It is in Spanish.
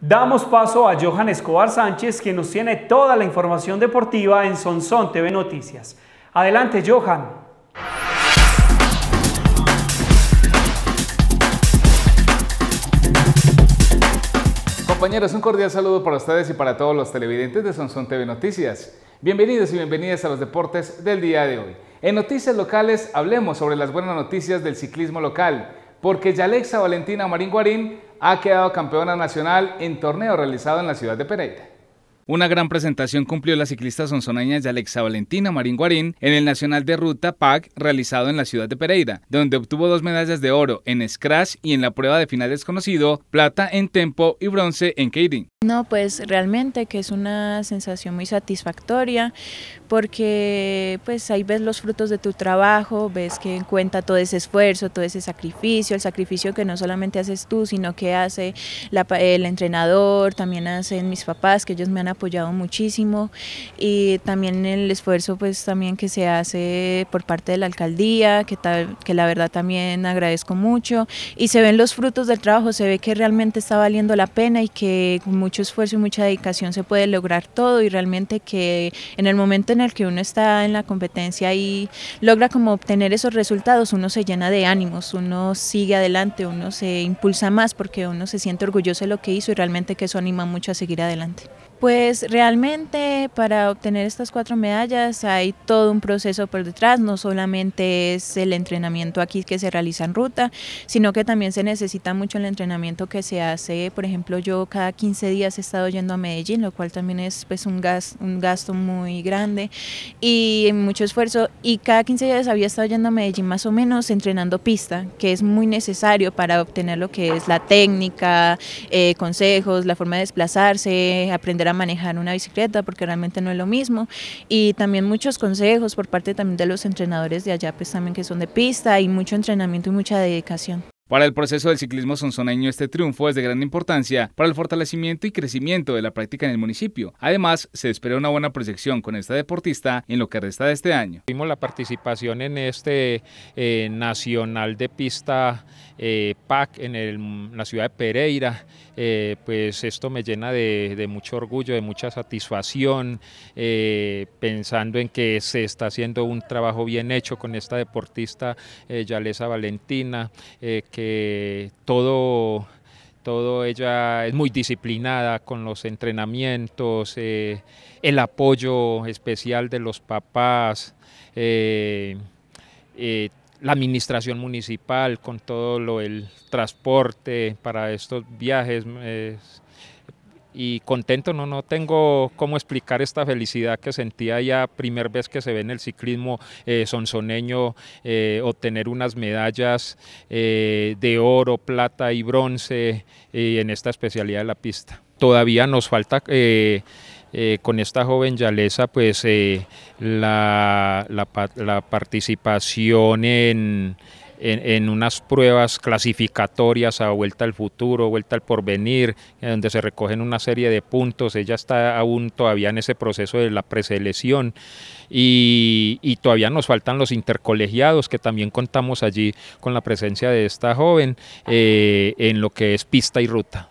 Damos paso a Johan Escobar Sánchez, quien nos tiene toda la información deportiva en Sonsón TV Noticias. Adelante, Johan. Compañeros, un cordial saludo para ustedes y para todos los televidentes de Sonsón TV Noticias. Bienvenidos y bienvenidas a los deportes del día de hoy. En noticias locales hablemos sobre las buenas noticias del ciclismo local, porque Yalexa Valentina Marín Guarín ha quedado campeona nacional en torneo realizado en la ciudad de Pereira. Una gran presentación cumplió la ciclista de Alexa Valentina Marín Guarín en el Nacional de Ruta PAC realizado en la ciudad de Pereira, donde obtuvo dos medallas de oro en Scratch y en la prueba de final desconocido, plata en tempo y bronce en Keirin. No, pues realmente que es una sensación muy satisfactoria porque pues ahí ves los frutos de tu trabajo, ves que cuenta todo ese esfuerzo, todo ese sacrificio, el sacrificio que no solamente haces tú, sino que hace el entrenador, también hacen mis papás, que ellos me han apoyado muchísimo, y también el esfuerzo pues también que se hace por parte de la alcaldía, que, tal, que la verdad también agradezco mucho, y se ven los frutos del trabajo, se ve que realmente está valiendo la pena y que con mucho esfuerzo y mucha dedicación se puede lograr todo y realmente que en el momento en el que uno está en la competencia y logra como obtener esos resultados, uno se llena de ánimos, uno sigue adelante, uno se impulsa más porque uno se siente orgulloso de lo que hizo y realmente que eso anima mucho a seguir adelante. Pues realmente para obtener estas cuatro medallas hay todo un proceso por detrás, no solamente es el entrenamiento aquí que se realiza en ruta, sino que también se necesita mucho el entrenamiento que se hace, por ejemplo yo cada 15 días he estado yendo a Medellín, lo cual también es pues un, gas, un gasto muy grande y mucho esfuerzo y cada 15 días había estado yendo a Medellín más o menos entrenando pista, que es muy necesario para obtener lo que es la técnica, eh, consejos, la forma de desplazarse, aprender manejar una bicicleta porque realmente no es lo mismo. Y también muchos consejos por parte también de los entrenadores de allá, pues también que son de pista y mucho entrenamiento y mucha dedicación. Para el proceso del ciclismo sonsoneño este triunfo es de gran importancia para el fortalecimiento y crecimiento de la práctica en el municipio. Además, se espera una buena proyección con esta deportista en lo que resta de este año. Vimos la participación en este eh, Nacional de Pista eh, PAC en, la ciudad de Pereira. Eh, pues esto me llena de, mucho orgullo, de mucha satisfacción, pensando en que se está haciendo un trabajo bien hecho con esta deportista Yalesa Valentina, que todo, todo ella es muy disciplinada con los entrenamientos, eh, el apoyo especial de los papás, eh, eh, la administración municipal con todo lo el transporte para estos viajes y contento, no, no tengo cómo explicar esta felicidad que sentía ya primera vez que se ve en el ciclismo eh, sonzoneño sonsoneño, eh, obtener unas medallas eh, de oro, plata y bronce en esta especialidad de la pista. Todavía nos falta... con esta joven Yalesa, pues la, participación en, en, unas pruebas clasificatorias a Vuelta al Futuro, Vuelta al Porvenir, donde se recogen una serie de puntos. Ella está aún todavía en ese proceso de la preselección y, todavía nos faltan los intercolegiados, que también contamos allí con la presencia de esta joven eh, en lo que es pista y ruta.